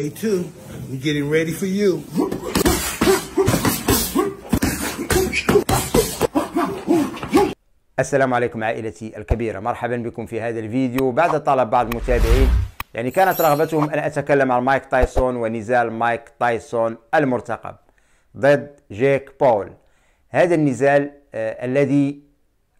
Day two, I'm getting ready for you. السلام عليكم عائلتي الكبيرة مرحبا بكم في هذا الفيديو بعد طلب بعض المتابعين يعني كانت رغبتهم أن أتكلم عن مايك تايسون ونزال مايك تايسون المرتقب ضد جيك بول هذا النزال آه الذي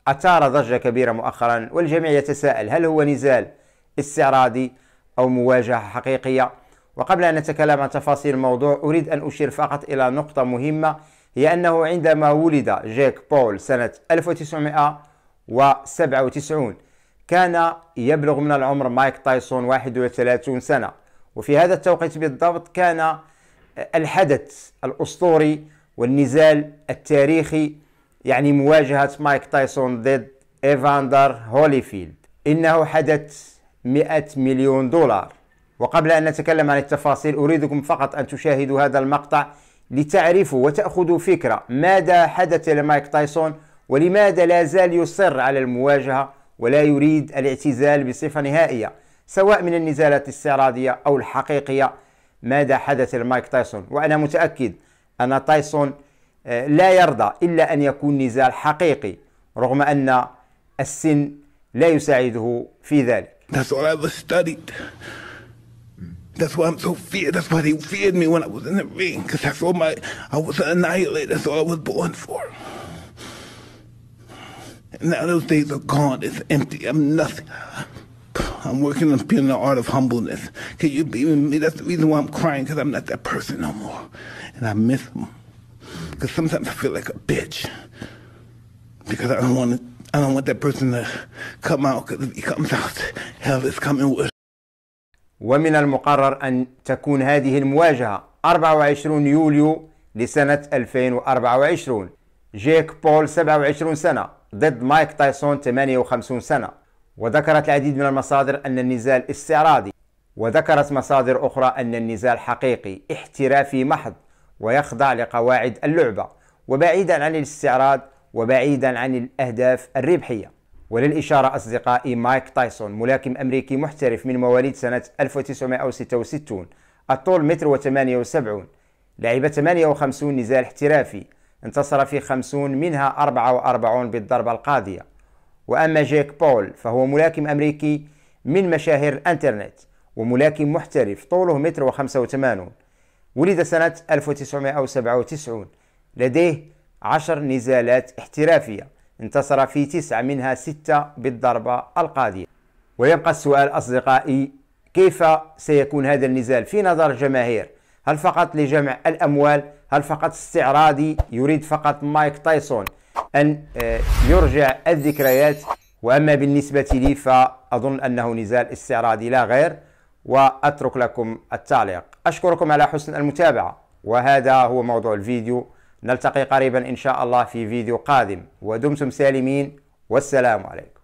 أثار ضجة كبيرة مؤخرا والجميع يتساءل هل هو نزال استعراضي أو مواجهة حقيقية وقبل أن نتكلم عن تفاصيل الموضوع أريد أن أشير فقط إلى نقطة مهمة هي أنه عندما ولد جاك بول سنة 1997 كان يبلغ من العمر مايك تايسون 31 سنة وفي هذا التوقيت بالضبط كان الحدث الأسطوري والنزال التاريخي يعني مواجهة مايك تايسون ضد إيفاندر هوليفيلد إنه حدث 100 مليون دولار وقبل أن نتكلم عن التفاصيل أريدكم فقط أن تشاهدوا هذا المقطع لتعرفوا وتأخذوا فكرة ماذا حدث لمايك تايسون ولماذا لا زال يصر على المواجهة ولا يريد الاعتزال بصفة نهائية سواء من النزالات الاستعراضية أو الحقيقية ماذا حدث لمايك تايسون وأنا متأكد أن تايسون آه، لا يرضى إلا أن يكون نزال حقيقي رغم أن السن لا يساعده في ذلك That's what I studied. That's why I'm so feared. That's why they feared me when I was in the ring, because that's all my, I was an annihilator. That's all I was born for. And now those days are gone. It's empty. I'm nothing. I'm working on being the art of humbleness. Can you be with me? That's the reason why I'm crying, because I'm not that person no more. And I miss them. Because sometimes I feel like a bitch. Because I don't want to, I don't want that person to come out, because if he comes out, hell is coming with ومن المقرر أن تكون هذه المواجهة 24 يوليو لسنة 2024 جيك بول 27 سنة ضد مايك تايسون 58 سنة وذكرت العديد من المصادر أن النزال استعراضي وذكرت مصادر أخرى أن النزال حقيقي احترافي محض ويخضع لقواعد اللعبة وبعيدا عن الاستعراض وبعيدا عن الأهداف الربحية وللإشارة أصدقائي مايك تايسون ملاكم أمريكي محترف من مواليد سنة 1966 الطول متر وثمانية وسبعون لعب 58 نزال احترافي انتصر في 50 منها 44 بالضربة القاضية وأما جيك بول فهو ملاكم أمريكي من مشاهير الانترنت وملاكم محترف طوله متر وخمسة وثمانون ولد سنة 1997 لديه عشر نزالات احترافية انتصر في تسعة منها ستة بالضربة القاضية ويبقى السؤال أصدقائي كيف سيكون هذا النزال في نظر الجماهير هل فقط لجمع الأموال هل فقط استعراضي يريد فقط مايك تايسون أن آه، يرجع الذكريات وأما بالنسبة لي فأظن أنه نزال استعراضي لا غير وأترك لكم التعليق أشكركم على حسن المتابعة وهذا هو موضوع الفيديو نلتقي قريبا إن شاء الله في فيديو قادم ودمتم سالمين والسلام عليكم